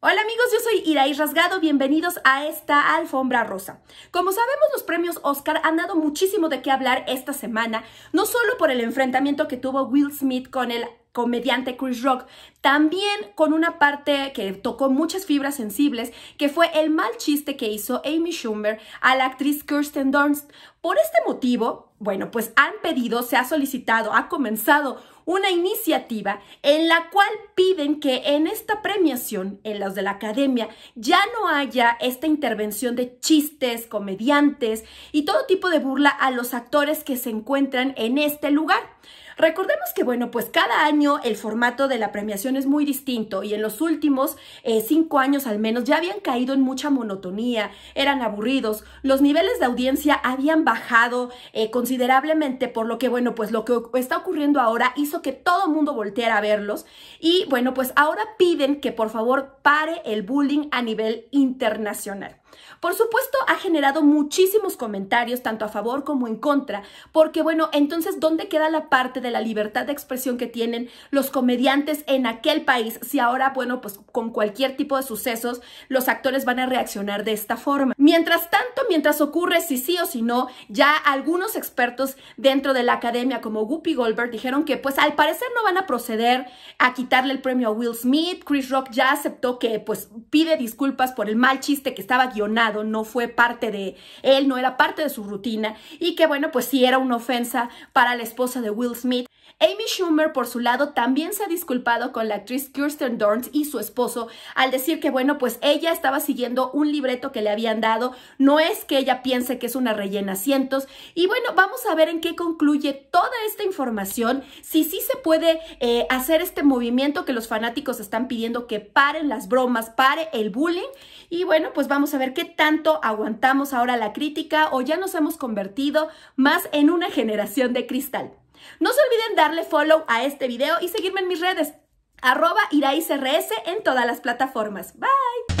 Hola amigos, yo soy Irai Rasgado, bienvenidos a esta alfombra rosa. Como sabemos, los premios Oscar han dado muchísimo de qué hablar esta semana, no solo por el enfrentamiento que tuvo Will Smith con el comediante Chris Rock, también con una parte que tocó muchas fibras sensibles, que fue el mal chiste que hizo Amy Schumer a la actriz Kirsten Dunst. Por este motivo, bueno, pues han pedido, se ha solicitado, ha comenzado una iniciativa en la cual piden que en esta premiación, en los de la academia, ya no haya esta intervención de chistes, comediantes y todo tipo de burla a los actores que se encuentran en este lugar. Recordemos que, bueno, pues cada año el formato de la premiación es muy distinto y en los últimos eh, cinco años al menos ya habían caído en mucha monotonía, eran aburridos, los niveles de audiencia habían bajado eh, considerablemente, por lo que, bueno, pues lo que está ocurriendo ahora hizo que todo el mundo volteara a verlos y, bueno, pues ahora piden que por favor pare el bullying a nivel internacional. Por supuesto, ha generado muchísimos comentarios, tanto a favor como en contra, porque bueno, entonces, ¿dónde queda la parte de la libertad de expresión que tienen los comediantes en aquel país si ahora, bueno, pues con cualquier tipo de sucesos, los actores van a reaccionar de esta forma? Mientras tanto, mientras ocurre si sí o si no, ya algunos expertos dentro de la academia como Whoopi Goldberg dijeron que pues al parecer no van a proceder a quitarle el premio a Will Smith. Chris Rock ya aceptó que pues pide disculpas por el mal chiste que estaba guionado, no fue parte de él, no era parte de su rutina y que bueno pues sí era una ofensa para la esposa de Will Smith. Amy Schumer, por su lado, también se ha disculpado con la actriz Kirsten Dunst y su esposo al decir que, bueno, pues ella estaba siguiendo un libreto que le habían dado, no es que ella piense que es una rellena cientos. Y bueno, vamos a ver en qué concluye toda esta información, si sí se puede eh, hacer este movimiento que los fanáticos están pidiendo que paren las bromas, pare el bullying. Y bueno, pues vamos a ver qué tanto aguantamos ahora la crítica o ya nos hemos convertido más en una generación de cristal. No se olviden darle follow a este video y seguirme en mis redes, arroba iraicrs en todas las plataformas. Bye.